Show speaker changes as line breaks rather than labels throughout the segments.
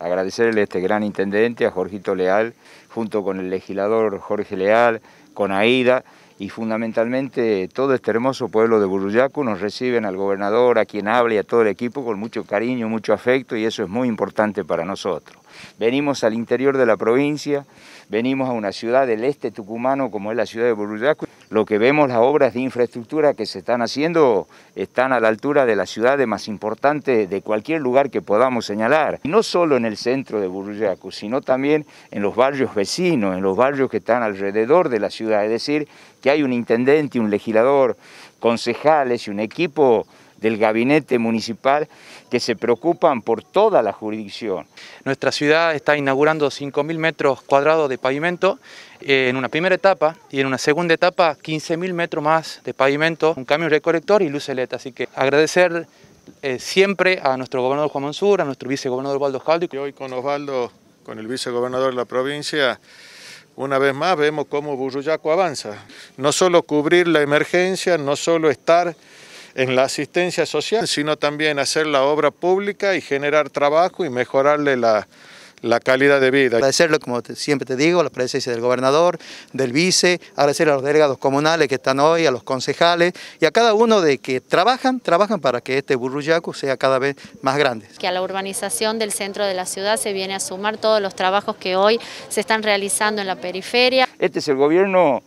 agradecerle a este gran intendente, a Jorgito Leal, junto con el legislador Jorge Leal, con AIDA y fundamentalmente todo este hermoso pueblo de Buruyacu nos reciben al gobernador, a quien habla y a todo el equipo con mucho cariño, mucho afecto y eso es muy importante para nosotros. Venimos al interior de la provincia, venimos a una ciudad del este tucumano como es la ciudad de Buruyacu lo que vemos, las obras de infraestructura que se están haciendo están a la altura de las ciudades más importantes de cualquier lugar que podamos señalar. Y no solo en el centro de Burriaco, sino también en los barrios vecinos, en los barrios que están alrededor de la ciudad. Es decir, que hay un intendente, un legislador, concejales y un equipo del gabinete municipal que se preocupan por toda la jurisdicción.
Nuestra ciudad está inaugurando 5.000 metros cuadrados de pavimento eh, en una primera etapa y en una segunda etapa 15.000 metros más de pavimento, un de recolector y luz e Así que agradecer eh, siempre a nuestro gobernador Juan Mansur, a nuestro vicegobernador Osvaldo
Jaldi. Y hoy con Osvaldo, con el vicegobernador de la provincia, una vez más vemos cómo Burruyaco avanza. No solo cubrir la emergencia, no solo estar en la asistencia social, sino también hacer la obra pública y generar trabajo y mejorarle la, calidad de vida. Agradecerle, como siempre te digo, la presencia del gobernador,
del vice, agradecer a los delegados comunales que están hoy, a los concejales y a cada uno de que trabajan, trabajan para que este Burruyacu sea cada vez más grande.
Que a la urbanización del centro de la ciudad se viene a sumar todos los trabajos que hoy se están realizando en la periferia.
Este es el gobierno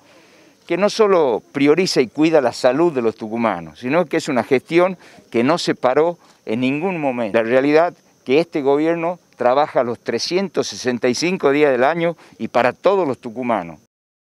que no solo prioriza y cuida la salud de los tucumanos, sino que es una gestión que no se paró en ningún momento. La realidad que este gobierno trabaja los 365 días del año y para todos los tucumanos.